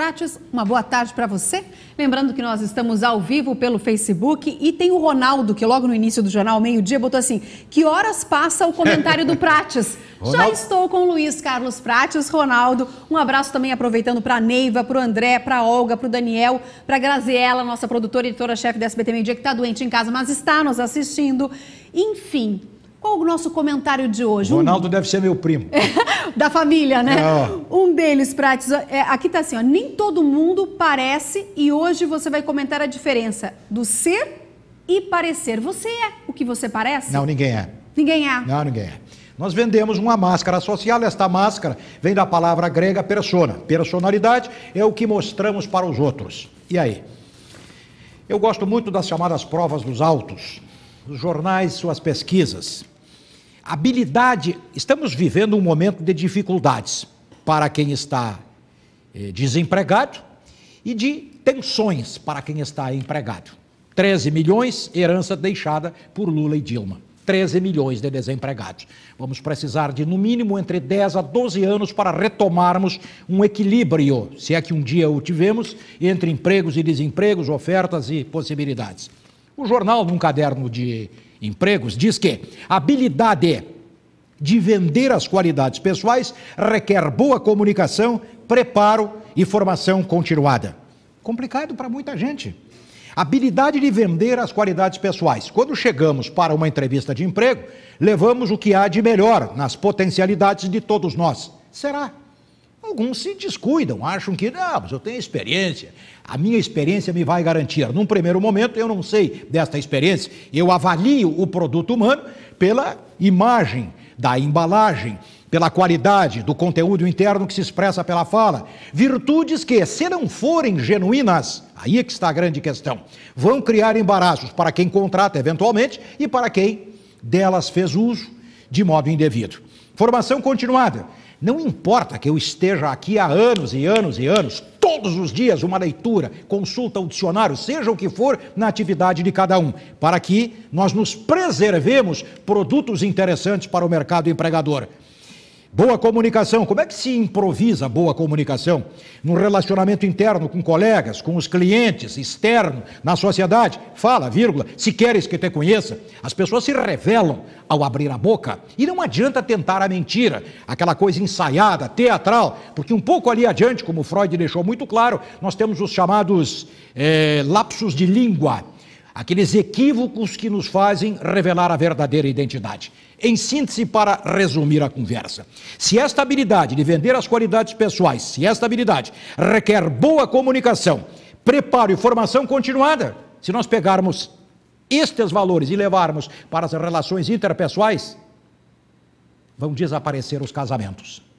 Crates, uma boa tarde para você. Lembrando que nós estamos ao vivo pelo Facebook e tem o Ronaldo, que logo no início do jornal, meio-dia, botou assim: que horas passa o comentário do Prates? Já estou com o Luiz Carlos Prates, Ronaldo. Um abraço também aproveitando para Neiva, para o André, para Olga, para o Daniel, para Graziela, nossa produtora e editora-chefe da SBT Media, que está doente em casa, mas está nos assistindo. Enfim, qual o nosso comentário de hoje? Ronaldo um... deve ser meu primo. da família, né? É. Um deles, Prates, é, aqui está assim, ó, nem todo mundo parece e hoje você vai comentar a diferença do ser e parecer. Você é o que você parece? Não, ninguém é. Ninguém é. Não, ninguém é. Nós vendemos uma máscara social, esta máscara vem da palavra grega persona. Personalidade é o que mostramos para os outros. E aí? Eu gosto muito das chamadas provas dos autos os jornais, suas pesquisas. Habilidade, estamos vivendo um momento de dificuldades para quem está eh, desempregado e de tensões para quem está empregado. 13 milhões herança deixada por Lula e Dilma. 13 milhões de desempregados. Vamos precisar de, no mínimo, entre 10 a 12 anos para retomarmos um equilíbrio, se é que um dia o tivemos, entre empregos e desempregos, ofertas e possibilidades. O jornal, num caderno de empregos, diz que habilidade de vender as qualidades pessoais requer boa comunicação, preparo e formação continuada. Complicado para muita gente. Habilidade de vender as qualidades pessoais. Quando chegamos para uma entrevista de emprego, levamos o que há de melhor nas potencialidades de todos nós. Será? Alguns se descuidam, acham que, não, ah, mas eu tenho experiência, a minha experiência me vai garantir. Num primeiro momento, eu não sei desta experiência, eu avalio o produto humano pela imagem da embalagem, pela qualidade do conteúdo interno que se expressa pela fala. Virtudes que, se não forem genuínas, aí é que está a grande questão, vão criar embaraços para quem contrata eventualmente e para quem delas fez uso de modo indevido. Formação continuada não importa que eu esteja aqui há anos e anos e anos, todos os dias uma leitura, consulta o dicionário, seja o que for, na atividade de cada um, para que nós nos preservemos produtos interessantes para o mercado empregador. Boa comunicação. Como é que se improvisa boa comunicação? No relacionamento interno com colegas, com os clientes, externo, na sociedade. Fala, vírgula, se queres que te conheça. As pessoas se revelam ao abrir a boca. E não adianta tentar a mentira, aquela coisa ensaiada, teatral, porque um pouco ali adiante, como Freud deixou muito claro, nós temos os chamados é, lapsos de língua aqueles equívocos que nos fazem revelar a verdadeira identidade. Em síntese, para resumir a conversa, se esta habilidade de vender as qualidades pessoais, se esta habilidade requer boa comunicação, preparo e formação continuada, se nós pegarmos estes valores e levarmos para as relações interpessoais, vão desaparecer os casamentos.